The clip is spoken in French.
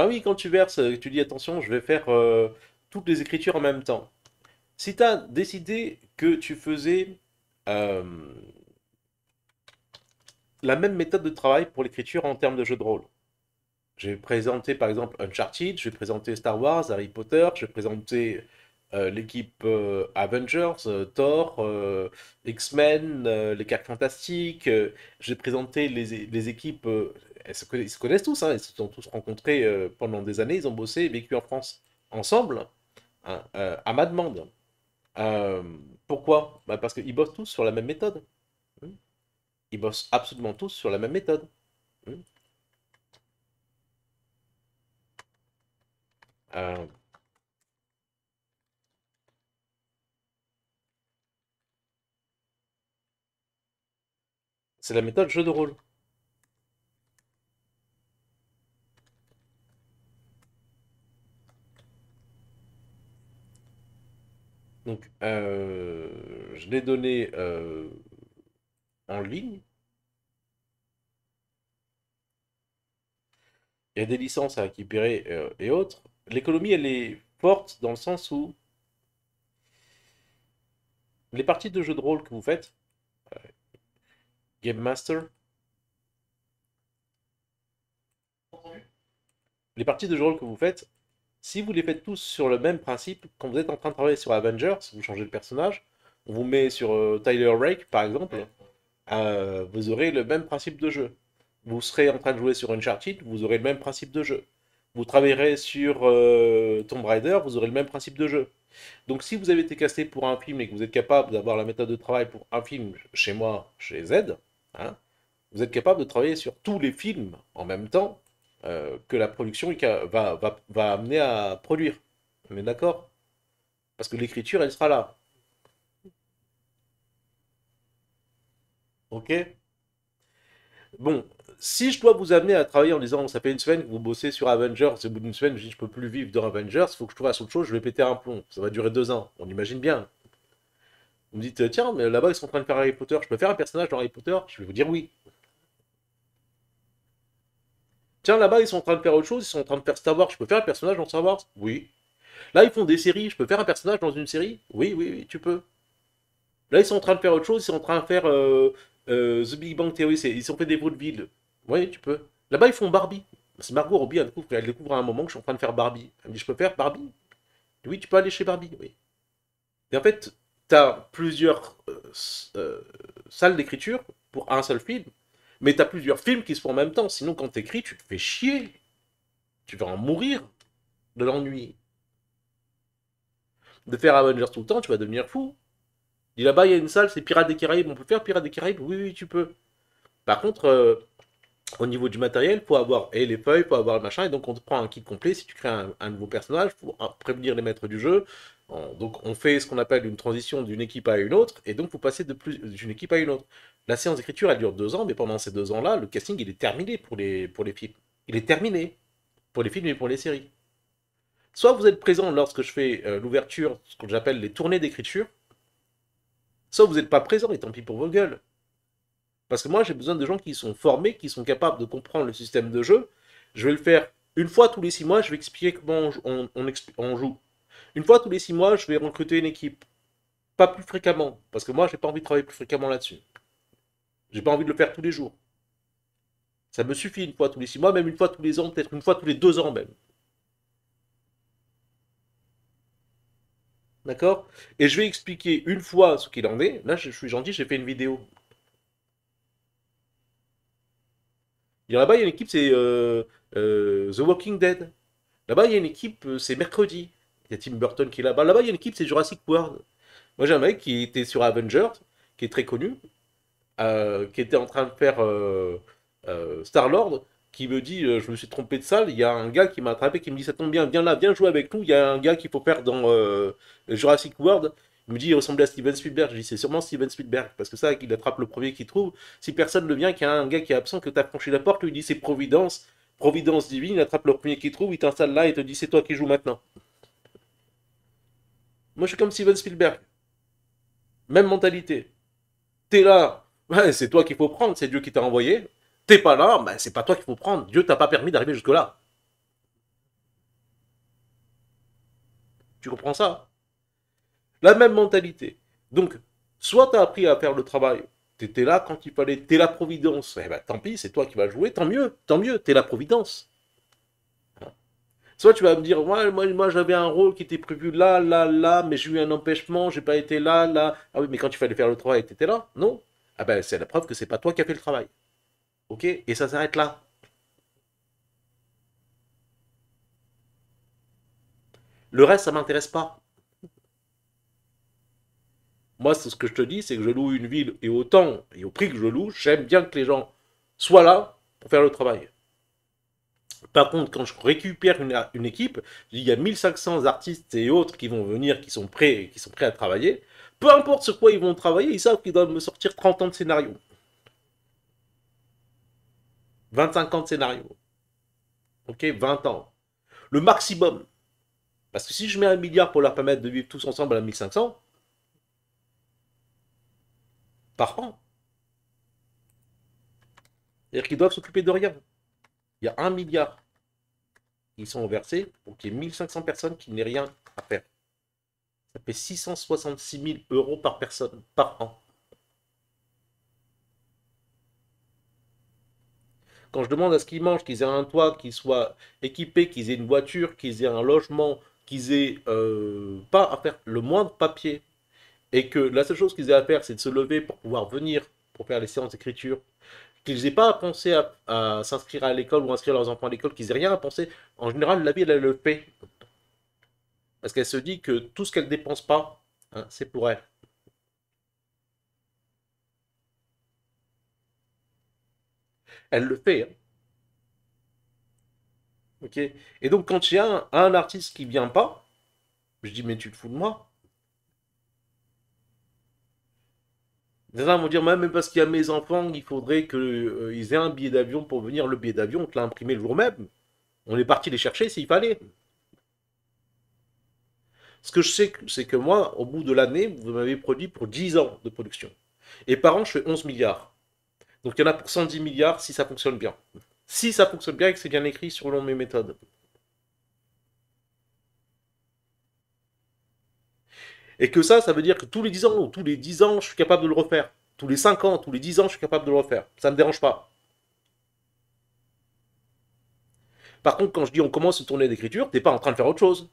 Bah oui, quand tu verses, euh, tu dis attention, je vais faire euh, toutes les écritures en même temps. Si tu as décidé que tu faisais euh, la même méthode de travail pour l'écriture en termes de jeu de rôle, j'ai présenté par exemple Uncharted, j'ai présenté Star Wars, Harry Potter, j'ai présenté l'équipe Avengers, Thor, X-Men, les cartes fantastiques, j'ai présenté les, les équipes, ils se, connaissent, tous, hein. ils se sont tous rencontrés euh, pendant des années, ils ont bossé et vécu en France ensemble, hein, euh, à ma demande. Euh, pourquoi bah, Parce qu'ils bossent tous sur la même méthode. Hein. Ils bossent absolument tous sur la même méthode. C'est la méthode jeu de rôle. Euh, je l'ai donné euh, en ligne. Il y a des licences à récupérer euh, et autres. L'économie, elle est forte dans le sens où les parties de jeux de rôle que vous faites, Game Master, les parties de jeu de rôle que vous faites, si vous les faites tous sur le même principe, quand vous êtes en train de travailler sur Avengers, vous changez de personnage, on vous met sur euh, Tyler Rake par exemple, euh, vous aurez le même principe de jeu. Vous serez en train de jouer sur Uncharted, vous aurez le même principe de jeu. Vous travaillerez sur euh, Tomb Raider, vous aurez le même principe de jeu. Donc si vous avez été casté pour un film et que vous êtes capable d'avoir la méthode de travail pour un film chez moi, chez Z, hein, vous êtes capable de travailler sur tous les films en même temps euh, que la production va, amener à produire. mais d'accord Parce que l'écriture, elle sera là. Ok Bon, si je dois vous amener à travailler en disant ça fait une semaine que vous bossez sur Avengers, au bout d'une semaine, je je peux plus vivre dans Avengers, il faut que je trouve autre chose, je vais péter un plomb. Ça va durer deux ans, on imagine bien. Vous me dites tiens, mais là-bas ils sont en train de faire Harry Potter, je peux faire un personnage dans Harry Potter Je vais vous dire oui là-bas, ils sont en train de faire autre chose, ils sont en train de faire Star Wars, je peux faire un personnage dans Star Wars Oui. Là, ils font des séries, je peux faire un personnage dans une série Oui, oui, tu peux. Là, ils sont en train de faire autre chose, ils sont en train de faire euh, euh, The Big Bang Theory, ils ont fait des de ville Oui, tu peux. Là-bas, ils font Barbie. C'est Margot Robbie, elle découvre, à un moment que je suis en train de faire Barbie. Elle me dit, je peux faire Barbie Oui, tu peux aller chez Barbie, oui. Et en fait, tu as plusieurs euh, salles d'écriture pour un seul film, mais t'as plusieurs films qui se font en même temps. Sinon, quand t'écris, tu te fais chier. Tu vas en mourir de l'ennui. De faire Avengers tout le temps, tu vas devenir fou. Dis là-bas, il y a une salle, c'est Pirates des Caraïbes, on peut faire Pirates des Caraïbes Oui, oui, tu peux. Par contre, euh, au niveau du matériel, faut avoir et les feuilles, faut avoir le machin, et donc on te prend un kit complet si tu crées un, un nouveau personnage, pour euh, prévenir les maîtres du jeu, donc on fait ce qu'on appelle une transition d'une équipe à une autre, et donc vous passez de plus d'une équipe à une autre. La séance d'écriture, elle dure deux ans, mais pendant ces deux ans-là, le casting, il est terminé pour les, pour les films. Il est terminé pour les films et pour les séries. Soit vous êtes présent lorsque je fais euh, l'ouverture, ce que j'appelle les tournées d'écriture, soit vous n'êtes pas présent, et tant pis pour vos gueules. Parce que moi, j'ai besoin de gens qui sont formés, qui sont capables de comprendre le système de jeu. Je vais le faire une fois tous les six mois, je vais expliquer comment on joue. Une fois tous les six mois, je vais recruter une équipe. Pas plus fréquemment, parce que moi, j'ai pas envie de travailler plus fréquemment là-dessus. J'ai pas envie de le faire tous les jours. Ça me suffit une fois tous les six mois, même une fois tous les ans, peut-être une fois tous les deux ans même. D'accord Et je vais expliquer une fois ce qu'il en est. Là, je suis gentil, j'ai fait une vidéo. Là-bas, il y a une équipe, c'est euh, euh, The Walking Dead. Là-bas, il y a une équipe, euh, c'est mercredi. Il y a Tim Burton qui est là-bas. Là-bas, il y a une équipe, c'est Jurassic World. Moi, j'ai un mec qui était sur Avengers, qui est très connu, euh, qui était en train de faire euh, euh, Star-Lord, qui me dit Je me suis trompé de salle. Il y a un gars qui m'a attrapé, qui me dit Ça tombe bien, viens là, viens jouer avec nous. Il y a un gars qu'il faut faire dans Jurassic World. Il me dit, il ressemble à Steven Spielberg. Je dis, c'est sûrement Steven Spielberg, parce que ça, il attrape le premier qu'il trouve. Si personne ne vient, qu'il y a un gars qui est absent, que tu as franchi la porte, lui dit, c'est Providence, Providence divine, il attrape le premier qui trouve, il t'installe là et te dit, c'est toi qui joue maintenant. Moi, je suis comme Steven Spielberg. Même mentalité. T'es là, c'est toi qu'il faut prendre, c'est Dieu qui t'a envoyé. T'es pas là, ben, c'est pas toi qu'il faut prendre. Dieu t'a pas permis d'arriver jusque-là. Tu comprends ça La même mentalité. Donc, soit t'as appris à faire le travail, t'étais là quand il fallait, t'es la providence. Eh ben, tant pis, c'est toi qui vas jouer, tant mieux, tant mieux, t'es la providence. Soit tu vas me dire, ouais, moi, moi j'avais un rôle qui était prévu là, là, là, mais j'ai eu un empêchement, j'ai pas été là, là. Ah oui, mais quand tu fallait faire le travail, étais là Non Ah ben, c'est la preuve que c'est pas toi qui as fait le travail. Ok Et ça s'arrête là. Le reste, ça m'intéresse pas. Moi, ce que je te dis, c'est que je loue une ville et autant, et au prix que je loue, j'aime bien que les gens soient là pour faire le travail. Par contre, quand je récupère une, équipe, il y a 1500 artistes et autres qui vont venir, qui sont prêts, qui sont prêts à travailler. Peu importe sur quoi ils vont travailler, ils savent qu'ils doivent me sortir 30 ans de scénario. 25 ans de scénario. Ok, 20 ans. Le maximum. Parce que si je mets un milliard pour leur permettre de vivre tous ensemble à 1500, par an, c'est-à-dire qu'ils doivent s'occuper de rien. Il y a un milliard qui sont versés pour qu'il y ait 1500 personnes qui n'aient rien à faire. Ça fait 666 000 euros par personne par an. Quand je demande à ce qu'ils mangent, qu'ils aient un toit, qu'ils soient équipés, qu'ils aient une voiture, qu'ils aient un logement, qu'ils aient euh, pas à faire le moindre papier, et que la seule chose qu'ils aient à faire, c'est de se lever pour pouvoir venir, pour faire les séances d'écriture, qu'ils n'aient pas à penser à, s'inscrire à l'école ou inscrire leurs enfants à l'école, qu'ils n'aient rien à penser. En général, la ville, elle le fait. Parce qu'elle se dit que tout ce qu'elle ne dépense pas, hein, c'est pour elle. Elle le fait. Hein. Ok Et donc, quand il y a un, un artiste qui vient pas, je dis, mais tu te fous de moi Les gens vont dire, même parce qu'il y a mes enfants, il faudrait qu'ils euh, aient un billet d'avion pour venir. Le billet d'avion, on te l'a imprimé le jour même. On est parti les chercher s'il fallait. Ce que je sais, c'est que moi, au bout de l'année, vous m'avez produit pour 10 ans de production. Et par an, je fais 11 milliards. Donc il y en a pour 110 milliards si ça fonctionne bien. Si ça fonctionne bien et que c'est bien écrit selon mes méthodes. Et que ça, ça veut dire que tous les 10 ans, ou tous les 10 ans, je suis capable de le refaire. Tous les 5 ans, tous les 10 ans, je suis capable de le refaire. Ça ne me dérange pas. Par contre, quand je dis on commence une tournée d'écriture, t'es pas en train de faire autre chose.